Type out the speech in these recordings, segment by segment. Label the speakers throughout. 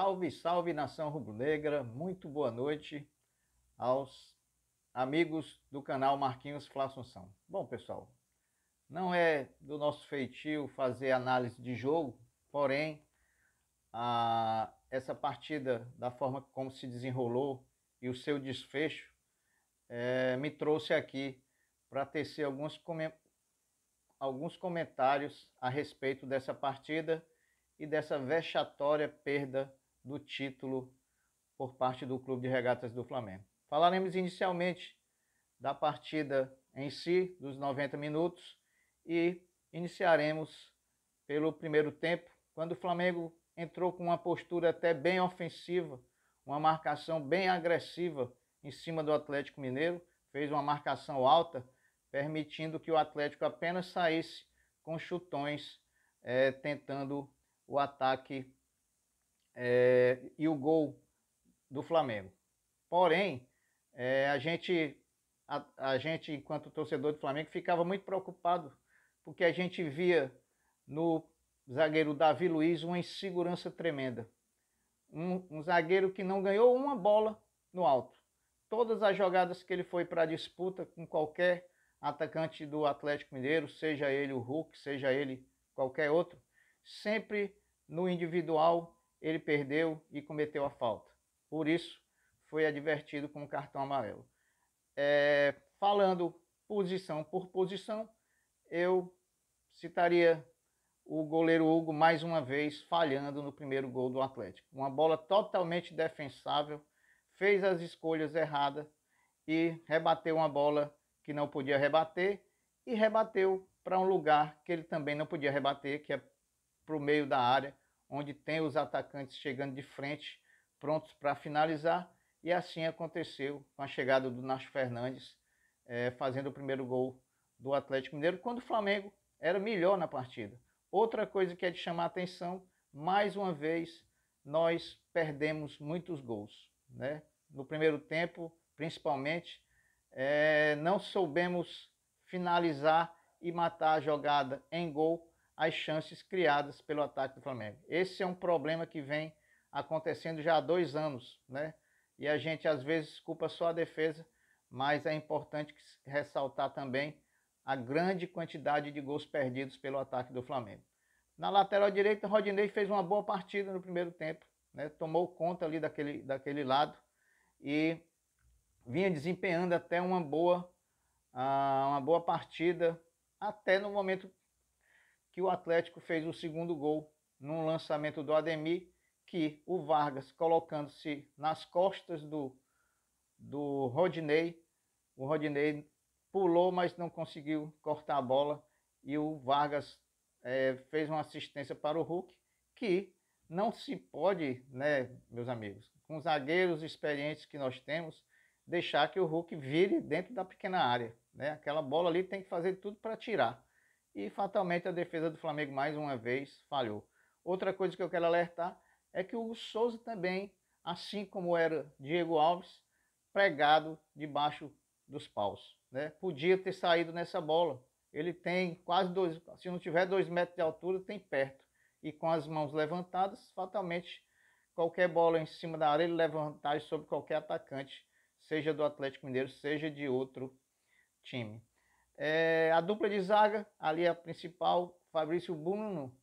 Speaker 1: Salve, salve nação rubro-negra, muito boa noite aos amigos do canal Marquinhos Flá Bom, pessoal, não é do nosso feitio fazer análise de jogo, porém, a, essa partida, da forma como se desenrolou e o seu desfecho, é, me trouxe aqui para tecer alguns, come, alguns comentários a respeito dessa partida e dessa vexatória perda do título por parte do Clube de Regatas do Flamengo. Falaremos inicialmente da partida em si, dos 90 minutos, e iniciaremos pelo primeiro tempo, quando o Flamengo entrou com uma postura até bem ofensiva, uma marcação bem agressiva em cima do Atlético Mineiro, fez uma marcação alta, permitindo que o Atlético apenas saísse com chutões, é, tentando o ataque é, e o gol do Flamengo. Porém, é, a gente, a, a, gente, enquanto torcedor do Flamengo, ficava muito preocupado, porque a gente via no zagueiro Davi Luiz uma insegurança tremenda. Um, um zagueiro que não ganhou uma bola no alto. Todas as jogadas que ele foi para a disputa com qualquer atacante do Atlético Mineiro, seja ele o Hulk, seja ele qualquer outro, sempre no individual ele perdeu e cometeu a falta. Por isso, foi advertido com o cartão amarelo. É, falando posição por posição, eu citaria o goleiro Hugo mais uma vez falhando no primeiro gol do Atlético. Uma bola totalmente defensável, fez as escolhas erradas e rebateu uma bola que não podia rebater e rebateu para um lugar que ele também não podia rebater, que é para o meio da área, onde tem os atacantes chegando de frente, prontos para finalizar, e assim aconteceu com a chegada do Nacho Fernandes, é, fazendo o primeiro gol do Atlético Mineiro, quando o Flamengo era melhor na partida. Outra coisa que é de chamar a atenção, mais uma vez, nós perdemos muitos gols. Né? No primeiro tempo, principalmente, é, não soubemos finalizar e matar a jogada em gol as chances criadas pelo ataque do Flamengo. Esse é um problema que vem acontecendo já há dois anos, né? E a gente às vezes culpa só a defesa, mas é importante ressaltar também a grande quantidade de gols perdidos pelo ataque do Flamengo. Na lateral direita, Rodinei fez uma boa partida no primeiro tempo, né? tomou conta ali daquele, daquele lado e vinha desempenhando até uma boa, ah, uma boa partida, até no momento que o Atlético fez o segundo gol num lançamento do Ademir, que o Vargas, colocando-se nas costas do, do Rodinei, o Rodinei pulou, mas não conseguiu cortar a bola, e o Vargas é, fez uma assistência para o Hulk, que não se pode, né, meus amigos, com zagueiros experientes que nós temos, deixar que o Hulk vire dentro da pequena área. Né? Aquela bola ali tem que fazer tudo para tirar. E fatalmente a defesa do Flamengo mais uma vez falhou. Outra coisa que eu quero alertar é que o Souza também, assim como era Diego Alves, pregado debaixo dos paus. Né? Podia ter saído nessa bola. Ele tem quase dois, se não tiver dois metros de altura, tem perto. E com as mãos levantadas, fatalmente qualquer bola em cima da área ele levantar sobre qualquer atacante, seja do Atlético Mineiro, seja de outro time. É, a dupla de zaga, ali a principal, Fabrício Bruno,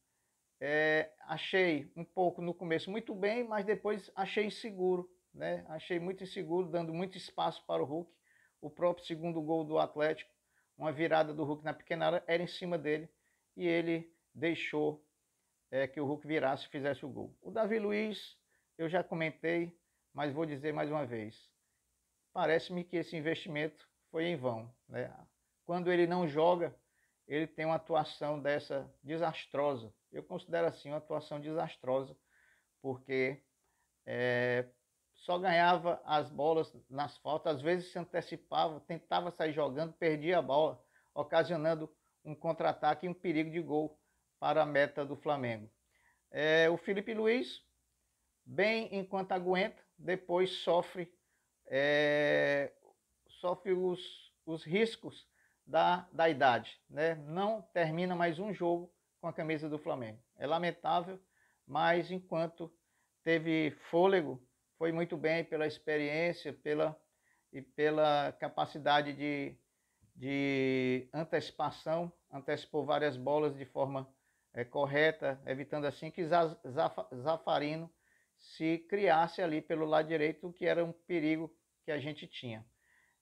Speaker 1: é, achei um pouco no começo muito bem, mas depois achei inseguro, né? Achei muito inseguro, dando muito espaço para o Hulk. O próprio segundo gol do Atlético, uma virada do Hulk na pequena área, era em cima dele e ele deixou é, que o Hulk virasse e fizesse o gol. O Davi Luiz, eu já comentei, mas vou dizer mais uma vez. Parece-me que esse investimento foi em vão. Né? Quando ele não joga, ele tem uma atuação dessa desastrosa. Eu considero assim uma atuação desastrosa, porque é, só ganhava as bolas nas faltas, às vezes se antecipava, tentava sair jogando, perdia a bola, ocasionando um contra-ataque e um perigo de gol para a meta do Flamengo. É, o Felipe Luiz, bem enquanto aguenta, depois sofre, é, sofre os, os riscos da, da idade. Né? Não termina mais um jogo com a camisa do Flamengo. É lamentável, mas enquanto teve fôlego, foi muito bem pela experiência pela, e pela capacidade de, de antecipação, antecipou várias bolas de forma é, correta, evitando assim que Zafarino se criasse ali pelo lado direito, o que era um perigo que a gente tinha.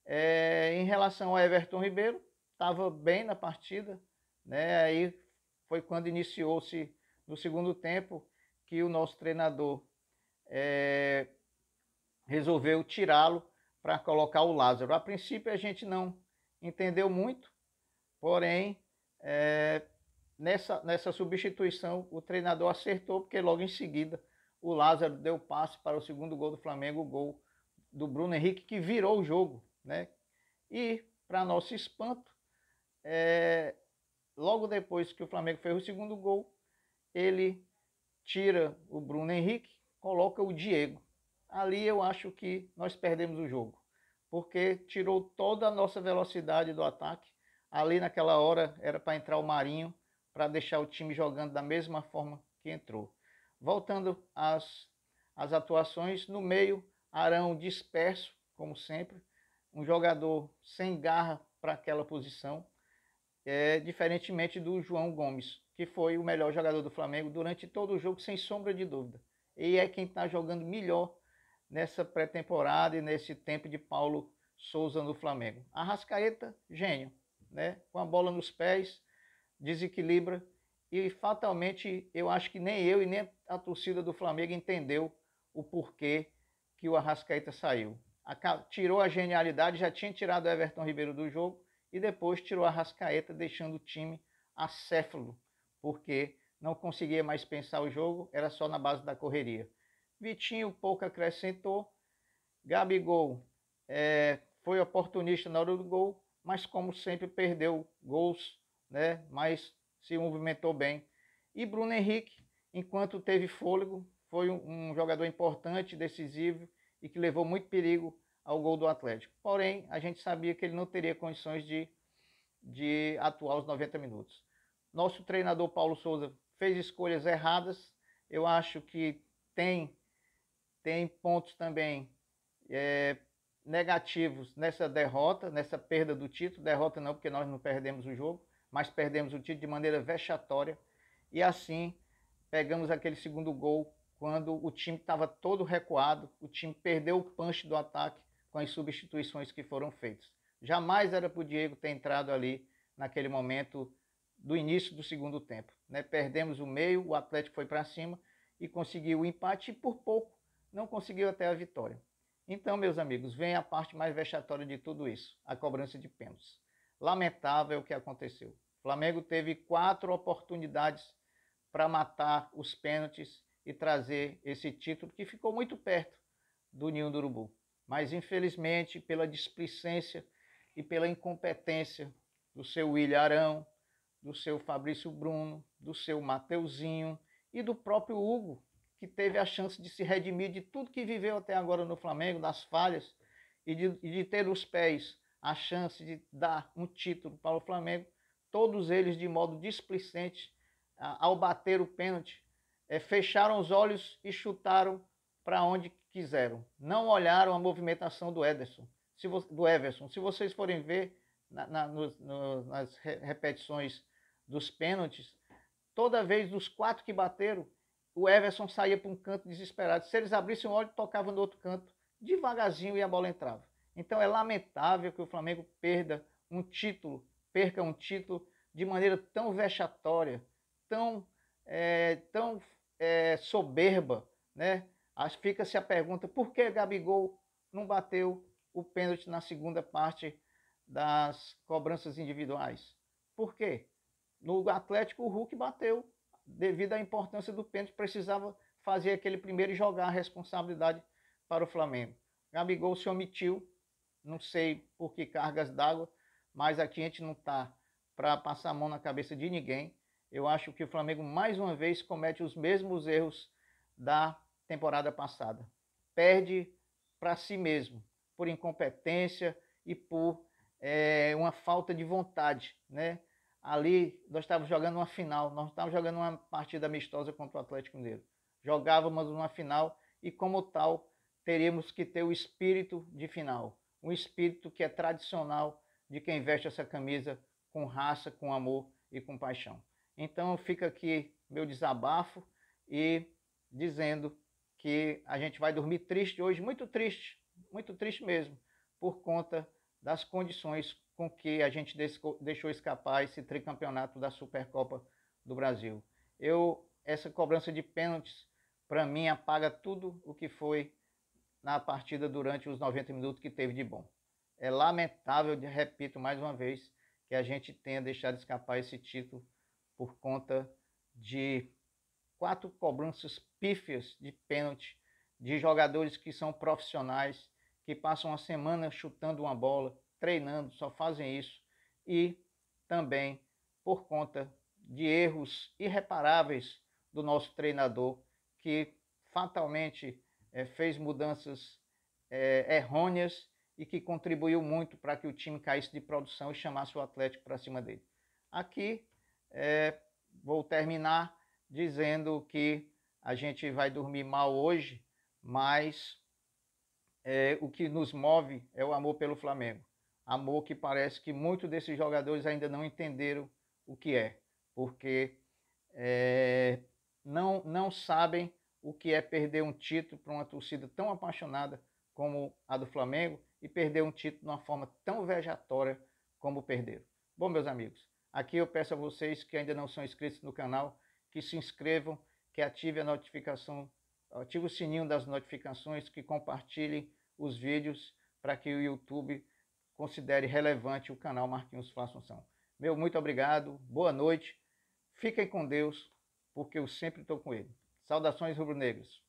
Speaker 1: É, em relação a Everton Ribeiro, estava bem na partida, né? Aí foi quando iniciou-se no segundo tempo que o nosso treinador é, resolveu tirá-lo para colocar o Lázaro. A princípio a gente não entendeu muito, porém é, nessa, nessa substituição o treinador acertou, porque logo em seguida o Lázaro deu passe para o segundo gol do Flamengo, o gol do Bruno Henrique, que virou o jogo. Né? E, para nosso espanto, é, logo depois que o Flamengo fez o segundo gol, ele tira o Bruno Henrique, coloca o Diego. Ali eu acho que nós perdemos o jogo, porque tirou toda a nossa velocidade do ataque. Ali naquela hora era para entrar o Marinho, para deixar o time jogando da mesma forma que entrou. Voltando às, às atuações, no meio, Arão disperso, como sempre, um jogador sem garra para aquela posição é, diferentemente do João Gomes, que foi o melhor jogador do Flamengo durante todo o jogo, sem sombra de dúvida. E é quem está jogando melhor nessa pré-temporada e nesse tempo de Paulo Souza no Flamengo. Arrascaeta, gênio, né? com a bola nos pés, desequilibra e fatalmente eu acho que nem eu e nem a torcida do Flamengo entendeu o porquê que o Arrascaeta saiu. Tirou a genialidade, já tinha tirado o Everton Ribeiro do jogo e depois tirou a Rascaeta, deixando o time acéfalo, porque não conseguia mais pensar o jogo, era só na base da correria. Vitinho pouco acrescentou, Gabigol é, foi oportunista na hora do gol, mas como sempre perdeu gols, né? mas se movimentou bem. E Bruno Henrique, enquanto teve fôlego, foi um, um jogador importante, decisivo e que levou muito perigo ao gol do Atlético. Porém, a gente sabia que ele não teria condições de, de atuar os 90 minutos. Nosso treinador Paulo Souza fez escolhas erradas. Eu acho que tem, tem pontos também é, negativos nessa derrota, nessa perda do título. Derrota não, porque nós não perdemos o jogo, mas perdemos o título de maneira vexatória. E assim pegamos aquele segundo gol quando o time estava todo recuado, o time perdeu o punch do ataque com as substituições que foram feitas. Jamais era para o Diego ter entrado ali naquele momento do início do segundo tempo. Né? Perdemos o meio, o Atlético foi para cima e conseguiu o empate e por pouco não conseguiu até a vitória. Então, meus amigos, vem a parte mais vexatória de tudo isso, a cobrança de pênaltis. Lamentável o que aconteceu. O Flamengo teve quatro oportunidades para matar os pênaltis e trazer esse título que ficou muito perto do Ninho do Urubu mas infelizmente pela displicência e pela incompetência do seu William Arão, do seu Fabrício Bruno, do seu Mateuzinho e do próprio Hugo, que teve a chance de se redimir de tudo que viveu até agora no Flamengo, das falhas, e de, de ter os pés a chance de dar um título para o Flamengo, todos eles de modo displicente, ao bater o pênalti, é, fecharam os olhos e chutaram para onde não olharam a movimentação do Ederson, se do Everson. Se vocês forem ver na, na, no, no, nas repetições dos pênaltis, toda vez dos quatro que bateram, o Everson saía para um canto desesperado. Se eles abrissem o olho, tocava no outro canto, devagarzinho e a bola entrava. Então é lamentável que o Flamengo perda um título, perca um título de maneira tão vexatória, tão, é, tão é, soberba, né? fica-se a pergunta por que Gabigol não bateu o pênalti na segunda parte das cobranças individuais. Por quê? No Atlético o Hulk bateu devido à importância do pênalti, precisava fazer aquele primeiro e jogar a responsabilidade para o Flamengo. Gabigol se omitiu, não sei por que cargas d'água, mas aqui a gente não está para passar a mão na cabeça de ninguém. Eu acho que o Flamengo mais uma vez comete os mesmos erros da temporada passada. Perde para si mesmo, por incompetência e por é, uma falta de vontade. Né? Ali nós estávamos jogando uma final, nós estávamos jogando uma partida amistosa contra o Atlético Mineiro. Jogávamos uma final e, como tal, teríamos que ter o espírito de final, um espírito que é tradicional de quem veste essa camisa com raça, com amor e com paixão. Então fica aqui meu desabafo e dizendo que a gente vai dormir triste hoje, muito triste, muito triste mesmo, por conta das condições com que a gente deixou escapar esse tricampeonato da Supercopa do Brasil. Eu essa cobrança de pênaltis para mim apaga tudo o que foi na partida durante os 90 minutos que teve de bom. É lamentável, repito mais uma vez, que a gente tenha deixado escapar esse título por conta de quatro cobranças pífias de pênalti, de jogadores que são profissionais, que passam uma semana chutando uma bola, treinando, só fazem isso, e também por conta de erros irreparáveis do nosso treinador, que fatalmente é, fez mudanças é, errôneas e que contribuiu muito para que o time caísse de produção e chamasse o Atlético para cima dele. Aqui é, vou terminar dizendo que a gente vai dormir mal hoje, mas é, o que nos move é o amor pelo Flamengo. Amor que parece que muitos desses jogadores ainda não entenderam o que é, porque é, não, não sabem o que é perder um título para uma torcida tão apaixonada como a do Flamengo e perder um título de uma forma tão vejatória como perderam. Bom, meus amigos, aqui eu peço a vocês que ainda não são inscritos no canal que se inscrevam que ative a notificação, ative o sininho das notificações, que compartilhe os vídeos para que o YouTube considere relevante o canal Marquinhos Assunção. Meu muito obrigado, boa noite, fiquem com Deus, porque eu sempre estou com ele. Saudações rubro-negros.